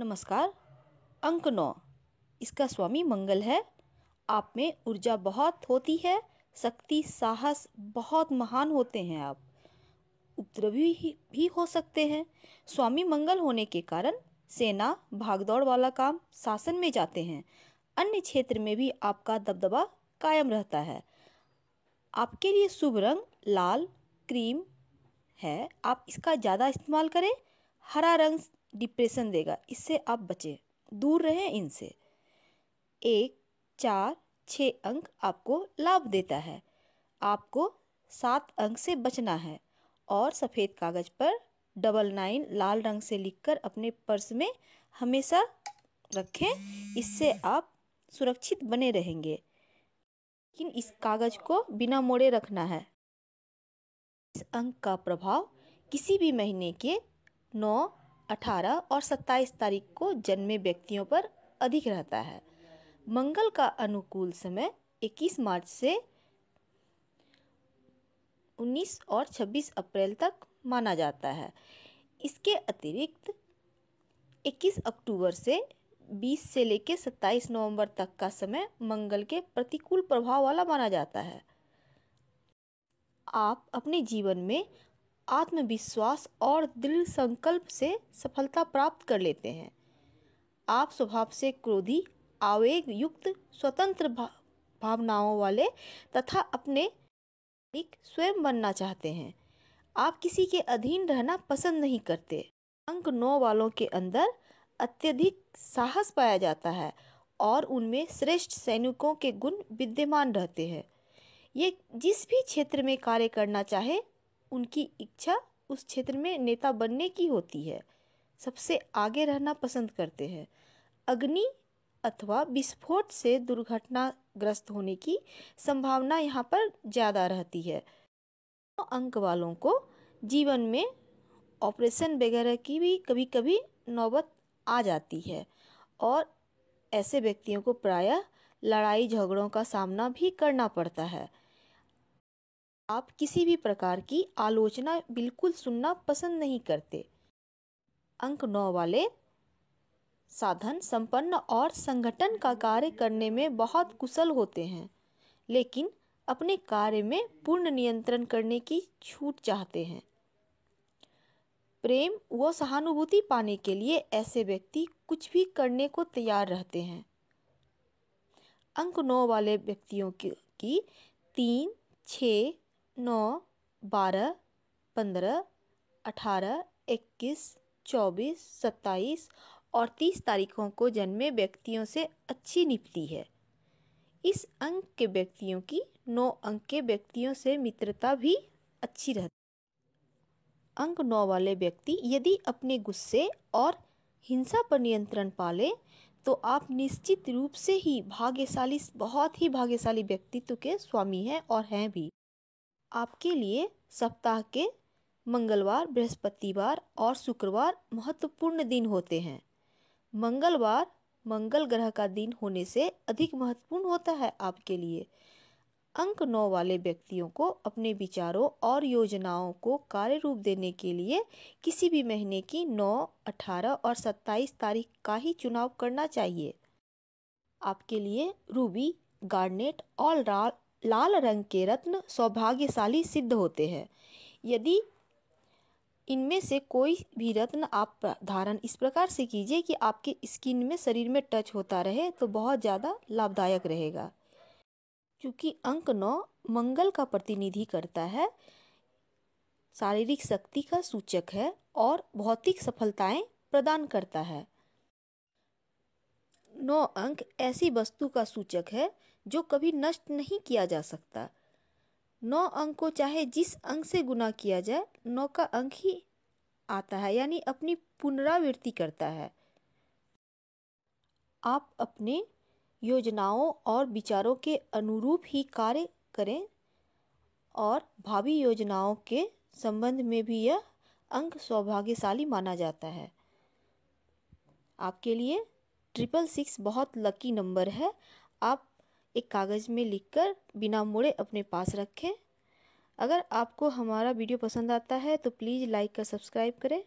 नमस्कार अंक नौ इसका स्वामी मंगल है आप में ऊर्जा बहुत होती है शक्ति साहस बहुत महान होते हैं आप उपद्रवी भी हो सकते हैं स्वामी मंगल होने के कारण सेना भागदौड़ वाला काम शासन में जाते हैं अन्य क्षेत्र में भी आपका दबदबा कायम रहता है आपके लिए शुभ रंग लाल क्रीम है आप इसका ज़्यादा इस्तेमाल करें हरा रंग डिप्रेशन देगा इससे आप बचें दूर रहें इनसे एक चार छः अंक आपको लाभ देता है आपको सात अंक से बचना है और सफ़ेद कागज़ पर डबल नाइन लाल रंग से लिखकर अपने पर्स में हमेशा रखें इससे आप सुरक्षित बने रहेंगे लेकिन इस कागज़ को बिना मोड़े रखना है इस अंक का प्रभाव किसी भी महीने के नौ अठारह और सत्ताईस तारीख को जन्मे व्यक्तियों पर अधिक रहता है मंगल का अनुकूल समय इक्कीस मार्च से उन्नीस और छब्बीस अप्रैल तक माना जाता है इसके अतिरिक्त 21 अक्टूबर से 20 से लेकर 27 नवंबर तक का समय मंगल के प्रतिकूल प्रभाव वाला माना जाता है आप अपने जीवन में आत्मविश्वास और दृढ़ संकल्प से सफलता प्राप्त कर लेते हैं आप स्वभाव से क्रोधी आवेग युक्त स्वतंत्र भा, भावनाओं वाले तथा अपने स्वयं बनना चाहते हैं आप किसी के अधीन रहना पसंद नहीं करते अंक नौ वालों के अंदर अत्यधिक साहस पाया जाता है और उनमें श्रेष्ठ सैनिकों के गुण विद्यमान रहते हैं ये जिस भी क्षेत्र में कार्य करना चाहे उनकी इच्छा उस क्षेत्र में नेता बनने की होती है सबसे आगे रहना पसंद करते हैं अग्नि अथवा विस्फोट से दुर्घटनाग्रस्त होने की संभावना यहाँ पर ज़्यादा रहती है अंक वालों को जीवन में ऑपरेशन वगैरह की भी कभी कभी नौबत आ जाती है और ऐसे व्यक्तियों को प्रायः लड़ाई झगड़ों का सामना भी करना पड़ता है आप किसी भी प्रकार की आलोचना बिल्कुल सुनना पसंद नहीं करते अंक नौ वाले साधन संपन्न और संगठन का कार्य करने में बहुत कुशल होते हैं लेकिन अपने कार्य में पूर्ण नियंत्रण करने की छूट चाहते हैं प्रेम व सहानुभूति पाने के लिए ऐसे व्यक्ति कुछ भी करने को तैयार रहते हैं अंक नौ वाले व्यक्तियों की तीन छः नौ बारह पंद्रह अठारह इक्कीस चौबीस सत्ताईस और तीस तारीखों को जन्मे व्यक्तियों से अच्छी निपती है इस अंक के व्यक्तियों की नौ अंक के व्यक्तियों से मित्रता भी अच्छी रहती अंक नौ वाले व्यक्ति यदि अपने गुस्से और हिंसा पर नियंत्रण पाले तो आप निश्चित रूप से ही भाग्यशाली बहुत ही भाग्यशाली व्यक्तित्व के स्वामी हैं और हैं भी आपके लिए सप्ताह के मंगलवार बृहस्पतिवार और शुक्रवार महत्वपूर्ण दिन होते हैं मंगलवार मंगल ग्रह का दिन होने से अधिक महत्वपूर्ण होता है आपके लिए अंक नौ वाले व्यक्तियों को अपने विचारों और योजनाओं को कार्य रूप देने के लिए किसी भी महीने की नौ अठारह और सत्ताईस तारीख का ही चुनाव करना चाहिए आपके लिए रूबी गार्नेट ऑल लाल रंग के रत्न सौभाग्यशाली सिद्ध होते हैं यदि इनमें से कोई भी रत्न आप धारण इस प्रकार से कीजिए कि आपके स्किन में शरीर में टच होता रहे तो बहुत ज़्यादा लाभदायक रहेगा क्योंकि अंक नौ मंगल का प्रतिनिधि करता है शारीरिक शक्ति का सूचक है और भौतिक सफलताएं प्रदान करता है नौ अंक ऐसी वस्तु का सूचक है जो कभी नष्ट नहीं किया जा सकता नौ अंक को चाहे जिस अंक से गुना किया जाए नौ का अंक ही आता है यानी अपनी पुनरावृत्ति करता है आप अपने योजनाओं और विचारों के अनुरूप ही कार्य करें और भावी योजनाओं के संबंध में भी यह अंक सौभाग्यशाली माना जाता है आपके लिए ट्रिपल सिक्स बहुत लकी नंबर है आप एक कागज़ में लिखकर बिना मोड़े अपने पास रखें अगर आपको हमारा वीडियो पसंद आता है तो प्लीज़ लाइक कर सब्सक्राइब करें